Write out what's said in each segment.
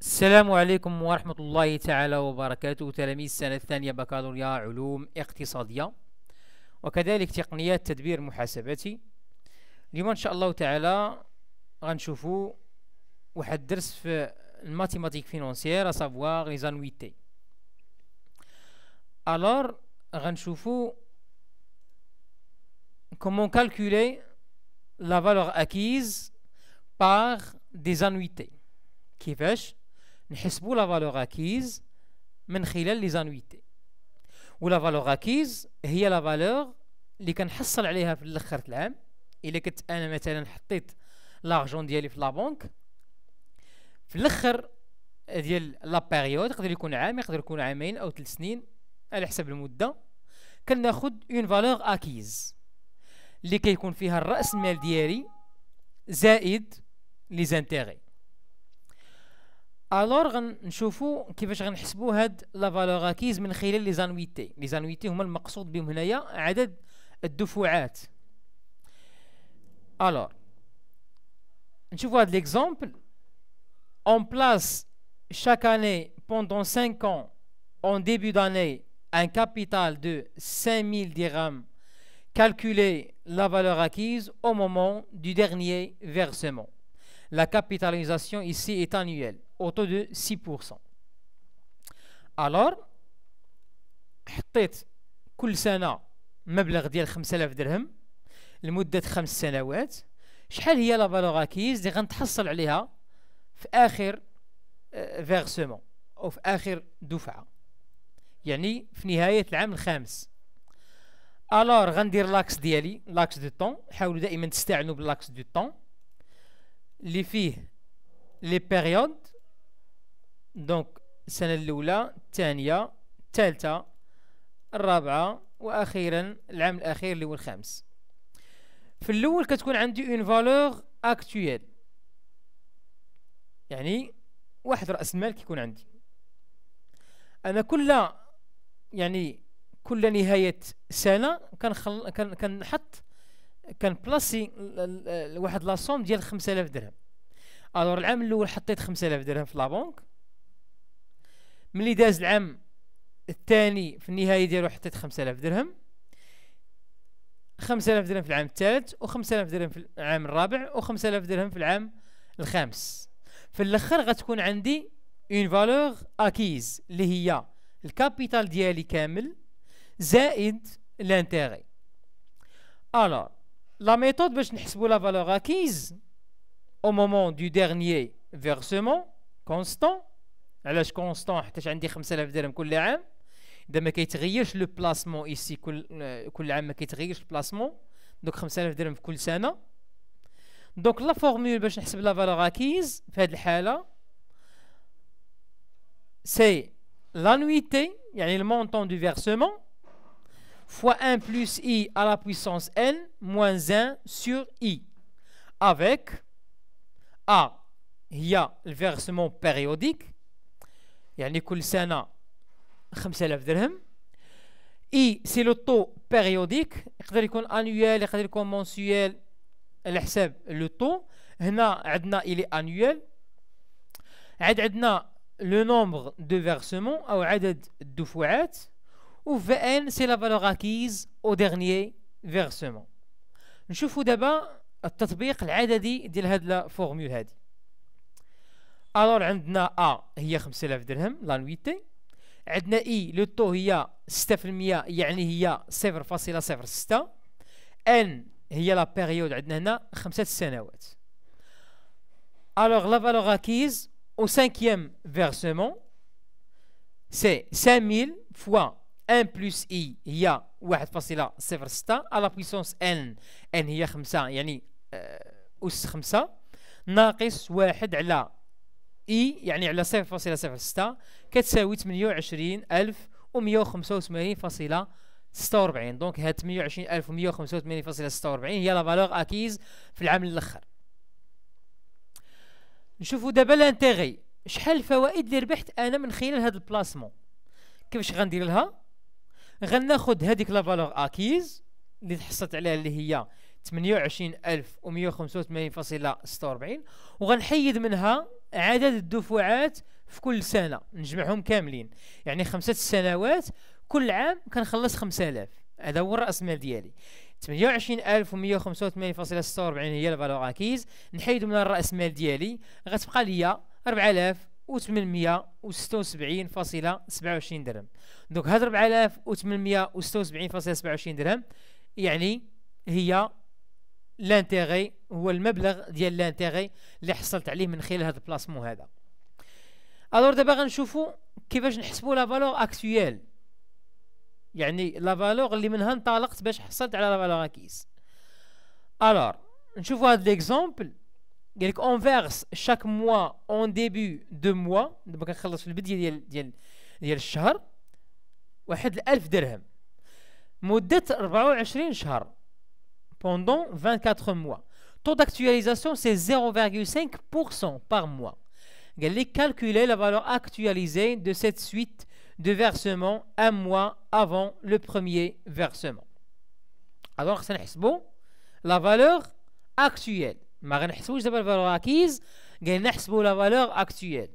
السلام عليكم ورحمة الله تعالى وبركاته تلاميذ السنة الثانية بكالوريا علوم اقتصادية وكذلك تقنيات تدبير محاسباتي اليوم ان شاء الله تعالى غنشوفو واحد الدرس في الماتيماتيك فينونسيير سافوار لي زانويتي الور غنشوفو كومون كالكولي لا فالور أكيز باغ des كيفاش نحسبوا لا فالور اكيز من خلال لي زانويتي ولا فالور اكيز هي لا فالور اللي كنحصل عليها في الاخر العام الا كنت انا مثلا حطيت لارجون ديالي في لا بنك في الاخر ديال لا بيريود يقدر يكون عام يقدر يكون عامين او ثلاث سنين على حسب المده كناخذ اون فالور اكيز اللي كيكون فيها الراس المال ديالي زائد لي زانتيغي Alors, الور غنشوفوا كيفاش غنحسبوا هاد لا فالور اكيز من خلال لي زانويتي لي زانويتي هما المقصود بهم هنايا عدد Alors, الور نشوفوا هاد l'exemple. on place chaque année pendant 5 ans en début d'année un capital de 5000 dirhams calculé la valeur acquise au moment du dernier versement. La capitalisation ici est annuelle. au taux de 6% الور حطيت كل سنه مبلغ ديال 5000 درهم لمده خمس سنوات شحال هي لا فالور اكيز اللي غنتحصل عليها في اخر فيرسمون آه، او في اخر دفعه يعني في نهايه العام الخامس الور غندير لاكس ديالي لاكس دو طون حاولوا دائما تستعنوا بلاكس دو طون اللي فيه لي بيريود دونك السنة الأولى الثانية الثالثة الرابعة وأخيرا العام الأخير اللي هو الخامس في الأول كتكون عندي اون فالور اكتويل يعني واحد رأس المال كيكون عندي أنا كل يعني كل نهاية سنة كنخل كن كنحط كنبلاسي واحد لاسوم ديال 5000 درهم الوغ العام الأول حطيت 5000 درهم في لابونك ملي داز العام الثاني في النهايه ديالو حتى 5000 درهم 5000 درهم في العام الثالث و5000 درهم في العام الرابع و5000 درهم في العام الخامس في الاخر غتكون عندي اون فالور اكيز اللي هي الكابيتال ديالي كامل زائد لانتيغي الوغ لا ميثود باش نحسبو لا فالور اكيز او مومون دو ديرنيي فيرسمون كونستون علاش كونستون حتى عندي 5000 درهم كل عام اذا ما كيتغيرش لو بلاسمون ايسي كل كل عام ما كيتغيرش البلاسمون دونك 5000 درهم في كل سنه دونك لا فورمول باش نحسب لا فالور اكيز في هذه الحاله سي لانويتي يعني le montant du versement fois 1 plus i à la puissance n moins 1 sur i avec a il y a le versement périodique يعني كل سنة 5000 درهم اي سي لو طو بيريوديك يقدر يكون انويال يقدر يكون مونسويال على حساب لو طو هنا عندنا الي انويال عاد عندنا لو نومبر دو فيرسمون او عدد الدفعات و في ان سي لا فالور اكيز او ديرنيي فيرسمون نشوفو دابا التطبيق العددي ديال هاد لا فورمول هادي الور عندنا ا هي 5000 درهم لا نويتي عندنا اي e, لو تو هي 6% يعني هي 0.06 ان هي لا بيريود عندنا هنا خمسة سنوات الوغ لا فالور اكيز او سانكيام فيرسمون سي 5000 فوا 1 بلس اي هي 1.06 على بويسونس ان ان هي 5 يعني اس euh, 5 ناقص واحد على اي يعني على 0.06 كتساوي 28185.46 دونك هاد 28185.46 هي لا فالور اكيز في العام الاخر نشوفوا دابا لانتيغي شحال الفوائد اللي ربحت انا من خلال هاد البلاسمون كيفاش غندير لها غناخذ هذيك لا فالور اكيز اللي تحصلت عليها اللي هي 28185.46 وغنحيد منها عدد الدفعات في كل سنة نجمعهم كاملين يعني خمسة السنوات كل عام كنخلص 5000 هذا هو الرأس المال ديالي 28185.46 هي الفالور اكيز نحيد من الرأس المال ديالي غتبقى ليا 4876.27 درهم دونك هاد 4876.27 درهم يعني هي لانتيغي هو المبلغ ديال لانتيغي اللي حصلت عليه من خلال هذا البلاسمون هذا الور دابا غنشوفوا كيفاش نحسبوا لا فالور اكتويال يعني لا فالور اللي منها انطلقت باش حصلت على لا فالور اكيس الور نشوفوا هذا ليكزومبل قال لك اون فيرس شاك موا اون ديبي دو موا دابا كنخلص في البدايه ديال ديال ديال الشهر واحد 1000 درهم مدة 24 شهر pendant 24 mois. Taux d'actualisation, c'est 0,5% par mois. Galé calculer la valeur actualisée de cette suite de versements un mois avant le premier versement. Alors, la valeur actuelle. valeur acquise... دابا الفالور اكيز la la valeur actuelle...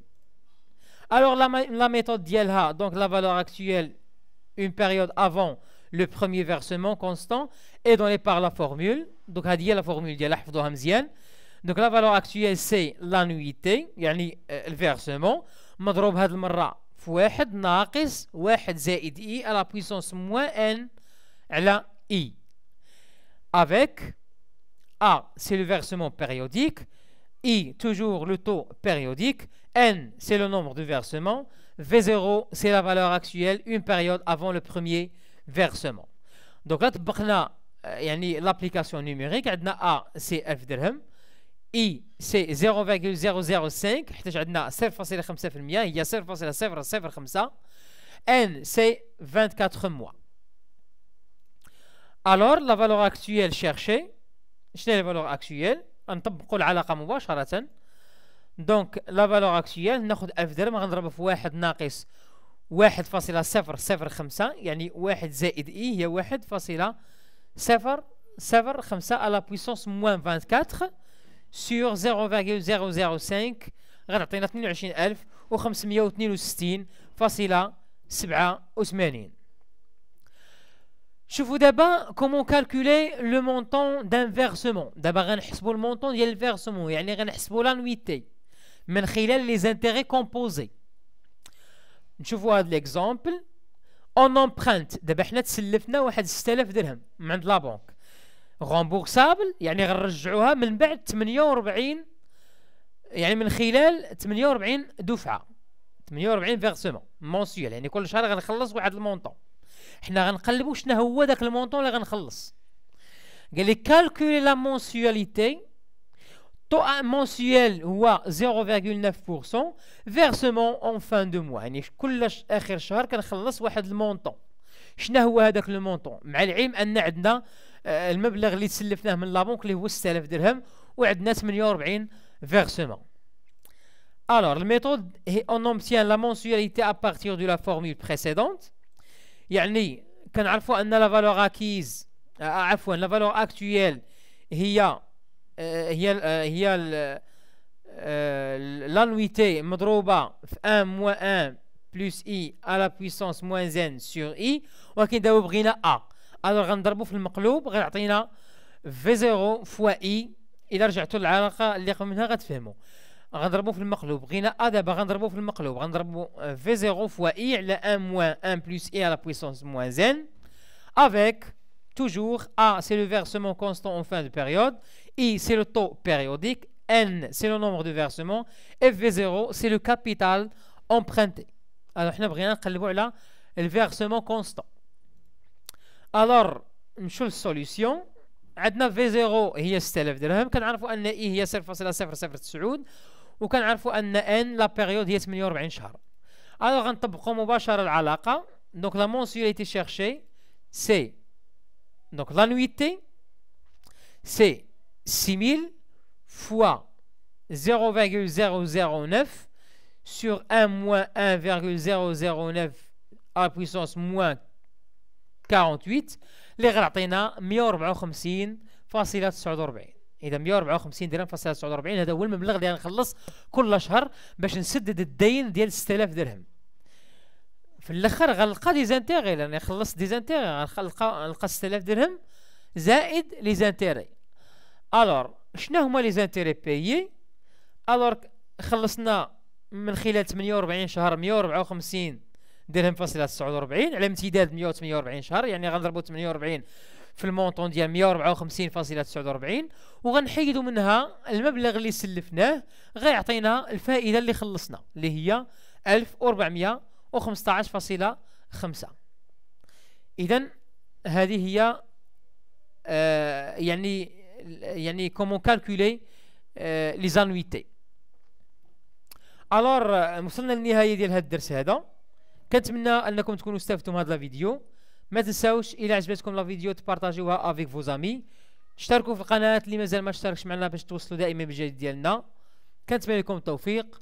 Alors la méthode d'Yelha, Donc la valeur actuelle... Une période avant le premier versement constant est donné par la formule. Donc, a la formule de Donc, la valeur actuelle c'est l'annuité, يعني euh, le versement le à la puissance moins n la i. Avec A, c'est le versement périodique. I, toujours le taux périodique. N, c'est le nombre de versements. V0, c'est la valeur actuelle, une période avant le premier versement versement. Donc là, on a euh, l'application numérique, on a A, c'est F dirham. I, c'est 0,005. Il y a 0,005. N, c'est 24 mois. Alors, la valeur actuelle cherchée, je n'ai la valeur actuelle. On ne peut pas dire que c'est Donc, la valeur actuelle, on va F dirham, nous avons 1 We have à la la puissance moins 24 sur 0,005. Je vous dis comment calculer le montant d'un versement. D'abord, il y a versement. Il y a un Mais les intérêts composés. نشوفوا هذا ليكزومبل اون امبرانت دابا حنا تسلفنا واحد 6000 درهم من عند لابونك غومبورسابل يعني غنرجعوها من بعد 48 يعني من خلال 48 دفعه 48 فيرسومون مونسيول يعني كل شهر غنخلص واحد المونطون حنا غنقلبوا شنو هو داك المونطون اللي غنخلص قال لي كالكولي لا مونسيواليتي taux mensuel à 0.9% versement en fin de mois يعني كل اخر شهر كنخلص واحد المونطون شنو هو هذاك مع العلم ان عندنا المبلغ اللي تسلفناه من لابونك اللي هو 6000 درهم وعندنا 48 Alors, la méthode, on obtient la mensualité à partir de la formule précédente. يعني كنعرفوا ان la valeur acquise euh, la valeur actuelle هي آه، هي آه، هي آه، لانويتي مضروبة في ان موان ان بلس اي على بويسونس موان زين سور اي ولكن دابا بغينا ا الوغ غنضربو في المقلوب غيعطينا في زيرو فوا اي اذا رجعتو للعلاقة اللي قبل منها غتفهمو غنضربو في المقلوب بغينا ا دابا غنضربو في المقلوب غنضربو في زيرو فوا اي على ان موان ان بلس اي على بويسونس موان زين افيك toujours A, c'est le versement constant en fin de période, I, c'est le taux périodique, N, c'est le nombre de versements, FV0, c'est le capital emprunté. Alors, nous avons là le versement constant. Alors, une solution, V0, عندنا في زيرو هي 6000 درهم كنعرفوا ان اي e هي 0.009 وكنعرفوا ان mois. Alors, بيريود هي 48 شهر الوغ غنطبقوا مباشره العلاقه Donc, la été cherchée, c'est Donc l'annuité, c'est 6000 fois 0,009 sur 1 moins 1,009 à la puissance moins 48 اللي غنعطينا 154 فاصلة 49 اذا 154 درهم فاصلة 49 هذا هو المبلغ اللي غنخلص كل شهر باش نسدد الدين ديال 6000 درهم في الاخر غنلقى ديزانتيغي لاني خلصت ديزانتيغي غنلقى نلقى 6000 درهم زائد لي زانتيري الور شنو هما لي زانتيري بيي الور خلصنا من خلال 48 شهر 154 درهم فاصلة 49 على امتداد 148 شهر يعني غنضربو 48 في المونطون ديال 154 فاصلة 49 وغنحيدو منها المبلغ اللي سلفناه غيعطينا الفائده اللي خلصنا اللي هي 1400 و15.5 اذا هذه هي آه، يعني يعني كومون كالكولي آه لي زانويتي الور وصلنا للنهايه ديال هذا الدرس هذا كنتمنى انكم تكونوا استفدتم هذا الفيديو ما تنساوش الى عجبتكم لا فيديو تبارطاجيوها افيك فوزامي اشتركوا في القناه اللي مازال ما اشتركش معنا باش توصلوا دائما بالجديد ديالنا كنتمنى لكم التوفيق